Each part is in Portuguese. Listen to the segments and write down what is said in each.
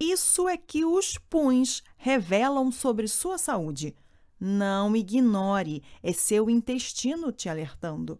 Isso é que os puns revelam sobre sua saúde. Não ignore, é seu intestino te alertando.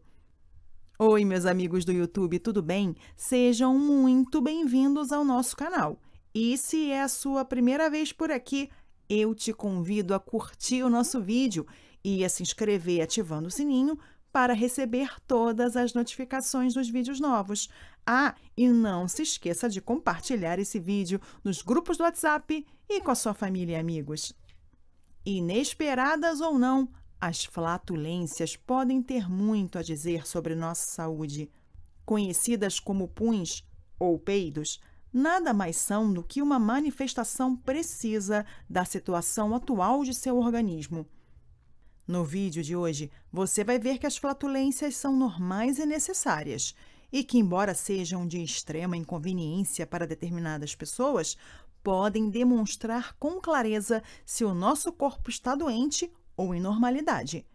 Oi, meus amigos do YouTube, tudo bem? Sejam muito bem-vindos ao nosso canal. E se é a sua primeira vez por aqui, eu te convido a curtir o nosso vídeo e a se inscrever ativando o sininho para receber todas as notificações dos vídeos novos. Ah, e não se esqueça de compartilhar esse vídeo nos grupos do WhatsApp e com a sua família e amigos. Inesperadas ou não, as flatulências podem ter muito a dizer sobre nossa saúde. Conhecidas como puns ou peidos, nada mais são do que uma manifestação precisa da situação atual de seu organismo. No vídeo de hoje, você vai ver que as flatulências são normais e necessárias, e que, embora sejam de extrema inconveniência para determinadas pessoas, podem demonstrar com clareza se o nosso corpo está doente ou em normalidade.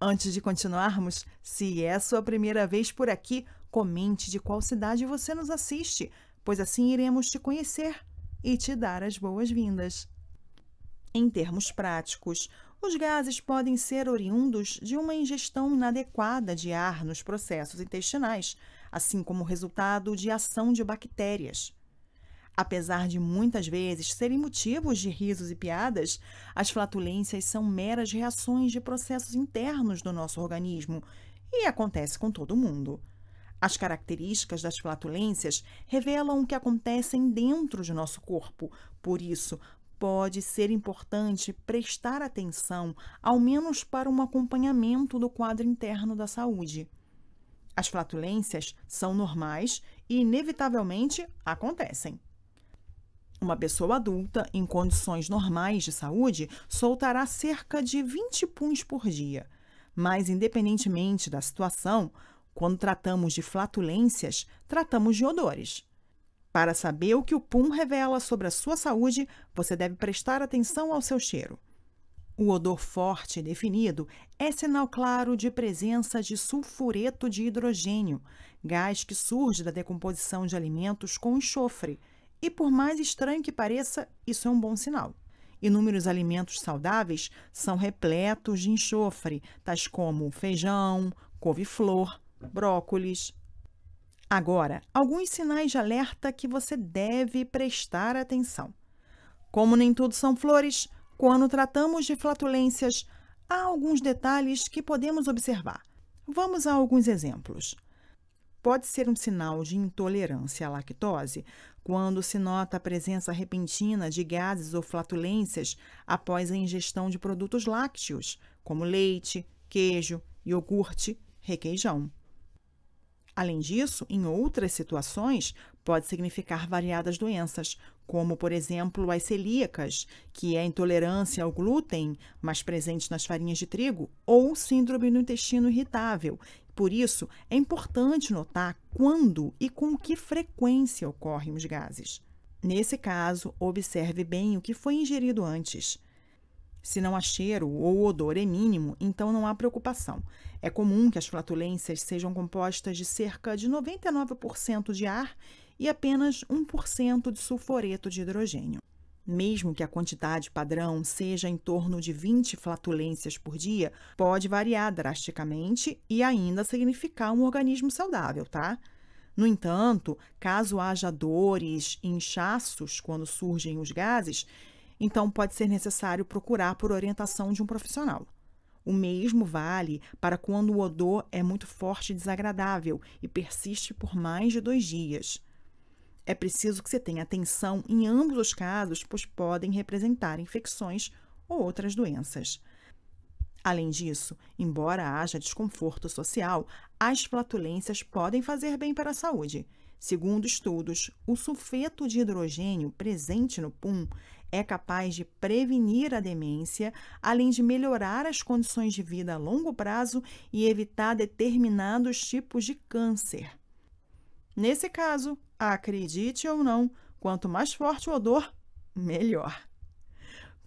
Antes de continuarmos, se é sua primeira vez por aqui, comente de qual cidade você nos assiste, pois assim iremos te conhecer e te dar as boas-vindas. Em termos práticos, os gases podem ser oriundos de uma ingestão inadequada de ar nos processos intestinais, assim como resultado de ação de bactérias. Apesar de muitas vezes serem motivos de risos e piadas, as flatulências são meras reações de processos internos do nosso organismo e acontece com todo mundo. As características das flatulências revelam o que acontecem dentro de nosso corpo, por isso, pode ser importante prestar atenção, ao menos para um acompanhamento do quadro interno da saúde. As flatulências são normais e, inevitavelmente, acontecem. Uma pessoa adulta, em condições normais de saúde, soltará cerca de 20 puns por dia. Mas, independentemente da situação, quando tratamos de flatulências, tratamos de odores. Para saber o que o pum revela sobre a sua saúde, você deve prestar atenção ao seu cheiro. O odor forte e definido é sinal claro de presença de sulfureto de hidrogênio, gás que surge da decomposição de alimentos com enxofre. E por mais estranho que pareça, isso é um bom sinal. Inúmeros alimentos saudáveis são repletos de enxofre, tais como feijão, couve-flor, brócolis, Agora, alguns sinais de alerta que você deve prestar atenção. Como nem tudo são flores, quando tratamos de flatulências, há alguns detalhes que podemos observar. Vamos a alguns exemplos. Pode ser um sinal de intolerância à lactose quando se nota a presença repentina de gases ou flatulências após a ingestão de produtos lácteos, como leite, queijo, iogurte, requeijão. Além disso, em outras situações, pode significar variadas doenças, como, por exemplo, as celíacas, que é a intolerância ao glúten, mais presente nas farinhas de trigo, ou síndrome do intestino irritável. Por isso, é importante notar quando e com que frequência ocorrem os gases. Nesse caso, observe bem o que foi ingerido antes. Se não há cheiro ou o odor é mínimo, então não há preocupação. É comum que as flatulências sejam compostas de cerca de 99% de ar e apenas 1% de sulfureto de hidrogênio. Mesmo que a quantidade padrão seja em torno de 20 flatulências por dia, pode variar drasticamente e ainda significar um organismo saudável, tá? No entanto, caso haja dores e inchaços quando surgem os gases, então pode ser necessário procurar por orientação de um profissional. O mesmo vale para quando o odor é muito forte e desagradável e persiste por mais de dois dias. É preciso que se tenha atenção em ambos os casos, pois podem representar infecções ou outras doenças. Além disso, embora haja desconforto social, as flatulências podem fazer bem para a saúde Segundo estudos, o sulfeto de hidrogênio presente no PUM é capaz de prevenir a demência, além de melhorar as condições de vida a longo prazo e evitar determinados tipos de câncer. Nesse caso, acredite ou não, quanto mais forte o odor, melhor.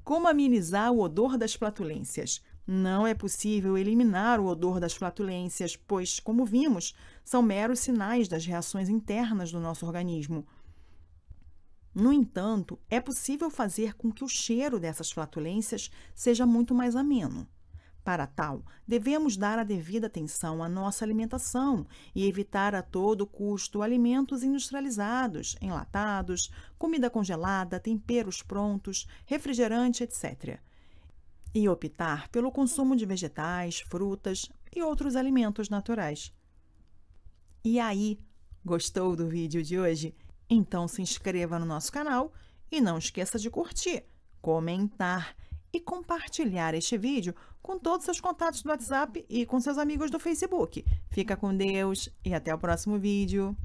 Como amenizar o odor das flatulências? Não é possível eliminar o odor das flatulências, pois, como vimos, são meros sinais das reações internas do nosso organismo. No entanto, é possível fazer com que o cheiro dessas flatulências seja muito mais ameno. Para tal, devemos dar a devida atenção à nossa alimentação e evitar a todo custo alimentos industrializados, enlatados, comida congelada, temperos prontos, refrigerante, etc e optar pelo consumo de vegetais, frutas e outros alimentos naturais. E aí, gostou do vídeo de hoje? Então se inscreva no nosso canal e não esqueça de curtir, comentar e compartilhar este vídeo com todos os seus contatos do WhatsApp e com seus amigos do Facebook. Fica com Deus e até o próximo vídeo.